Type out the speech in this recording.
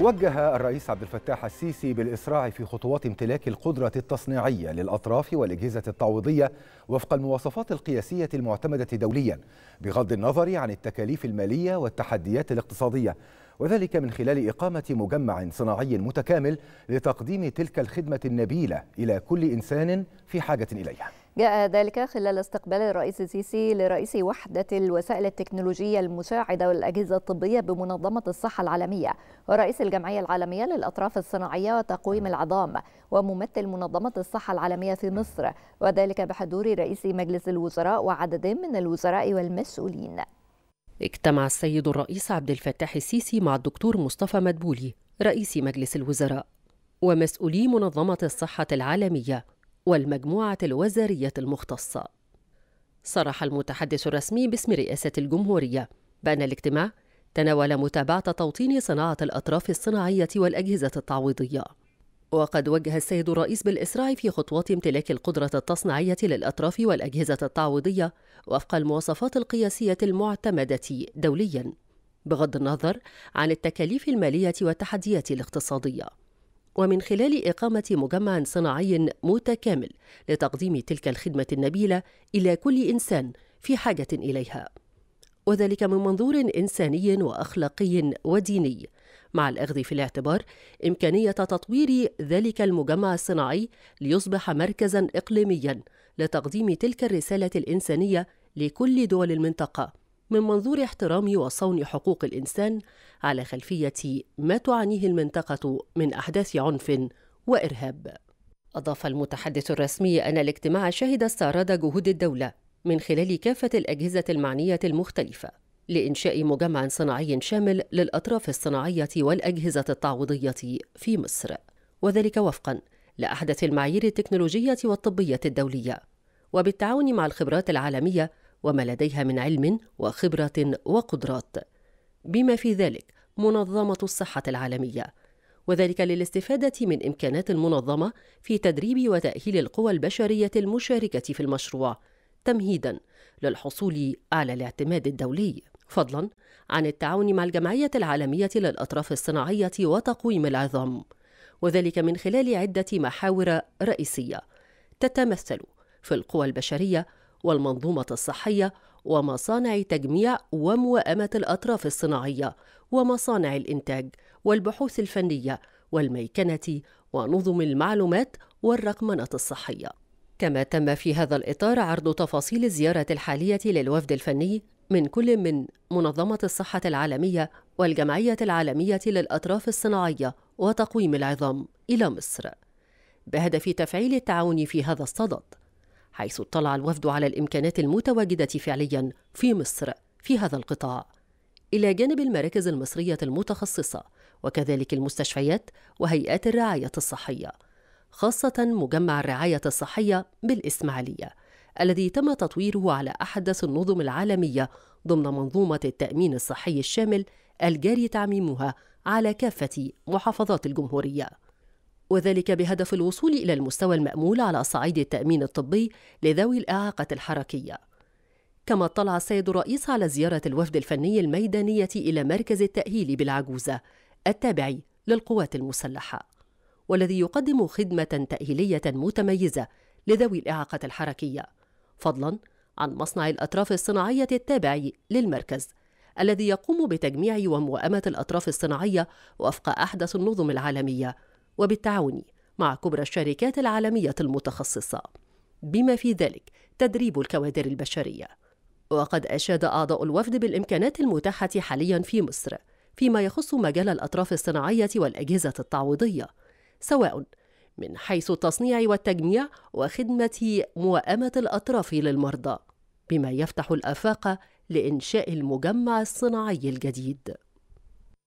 وجه الرئيس عبد الفتاح السيسي بالإسراع في خطوات امتلاك القدرة التصنيعية للأطراف والأجهزة التعويضية وفق المواصفات القياسية المعتمدة دوليا بغض النظر عن التكاليف المالية والتحديات الاقتصادية وذلك من خلال إقامة مجمع صناعي متكامل لتقديم تلك الخدمة النبيلة إلى كل إنسان في حاجة إليها جاء ذلك خلال استقبال الرئيس السيسي لرئيس وحدة الوسائل التكنولوجية المساعدة والأجهزة الطبية بمنظمة الصحة العالمية ورئيس الجمعية العالمية للأطراف الصناعية وتقويم نعم. العظام وممثل منظمة الصحة العالمية في مصر وذلك بحضور رئيس مجلس الوزراء وعدد من الوزراء والمسؤولين اجتمع السيد الرئيس عبد الفتاح السيسي مع الدكتور مصطفى مدبولي رئيس مجلس الوزراء ومسؤولي منظمة الصحة العالمية والمجموعة الوزارية المختصة صرح المتحدث الرسمي باسم رئاسة الجمهورية بأن الاجتماع تناول متابعة توطين صناعة الأطراف الصناعية والأجهزة التعويضية وقد وجه السيد الرئيس بالإسراع في خطوات امتلاك القدرة التصنيعية للأطراف والأجهزة التعويضية وفق المواصفات القياسية المعتمدة دولياً بغض النظر عن التكاليف المالية والتحديات الاقتصادية ومن خلال إقامة مجمع صناعي متكامل لتقديم تلك الخدمة النبيلة إلى كل إنسان في حاجة إليها وذلك من منظور إنساني وأخلاقي وديني مع الأخذ في الاعتبار إمكانية تطوير ذلك المجمع الصناعي ليصبح مركزا إقليميا لتقديم تلك الرسالة الإنسانية لكل دول المنطقة من منظور احترام وصون حقوق الانسان على خلفيه ما تعانيه المنطقه من احداث عنف وارهاب اضاف المتحدث الرسمي ان الاجتماع شهد استعراض جهود الدوله من خلال كافه الاجهزه المعنيه المختلفه لانشاء مجمع صناعي شامل للاطراف الصناعيه والاجهزه التعويضيه في مصر وذلك وفقا لاحدث المعايير التكنولوجيه والطبيه الدوليه وبالتعاون مع الخبرات العالميه وما لديها من علم وخبرة وقدرات بما في ذلك منظمة الصحة العالمية وذلك للاستفادة من إمكانات المنظمة في تدريب وتأهيل القوى البشرية المشاركة في المشروع تمهيدا للحصول على الاعتماد الدولي فضلا عن التعاون مع الجمعية العالمية للأطراف الصناعية وتقويم العظام وذلك من خلال عدة محاور رئيسية تتمثل في القوى البشرية والمنظومة الصحية ومصانع تجميع وموائمة الأطراف الصناعية ومصانع الإنتاج والبحوث الفنية والميكنة ونظم المعلومات والرقمنة الصحية. كما تم في هذا الإطار عرض تفاصيل الزيارة الحالية للوفد الفني من كل من منظمة الصحة العالمية والجمعية العالمية للأطراف الصناعية وتقويم العظام إلى مصر بهدف تفعيل التعاون في هذا الصدد حيث اطلع الوفد على الامكانات المتواجده فعليا في مصر في هذا القطاع الى جانب المراكز المصريه المتخصصه وكذلك المستشفيات وهيئات الرعايه الصحيه خاصه مجمع الرعايه الصحيه بالاسماعيليه الذي تم تطويره على احدث النظم العالميه ضمن منظومه التامين الصحي الشامل الجاري تعميمها على كافه محافظات الجمهوريه وذلك بهدف الوصول إلى المستوى المأمول على صعيد التأمين الطبي لذوي الإعاقة الحركية. كما اطلع السيد الرئيس على زيارة الوفد الفني الميدانية إلى مركز التأهيل بالعجوزة التابع للقوات المسلحة، والذي يقدم خدمة تأهيلية متميزة لذوي الإعاقة الحركية، فضلاً عن مصنع الأطراف الصناعية التابع للمركز، الذي يقوم بتجميع وموائمة الأطراف الصناعية وفق أحدث النظم العالمية وبالتعاون مع كبرى الشركات العالمية المتخصصة بما في ذلك تدريب الكوادر البشرية وقد أشاد أعضاء الوفد بالإمكانات المتاحة حاليا في مصر فيما يخص مجال الأطراف الصناعية والأجهزة التعويضية سواء من حيث التصنيع والتجميع وخدمة موائمة الأطراف للمرضى بما يفتح الآفاق لإنشاء المجمع الصناعي الجديد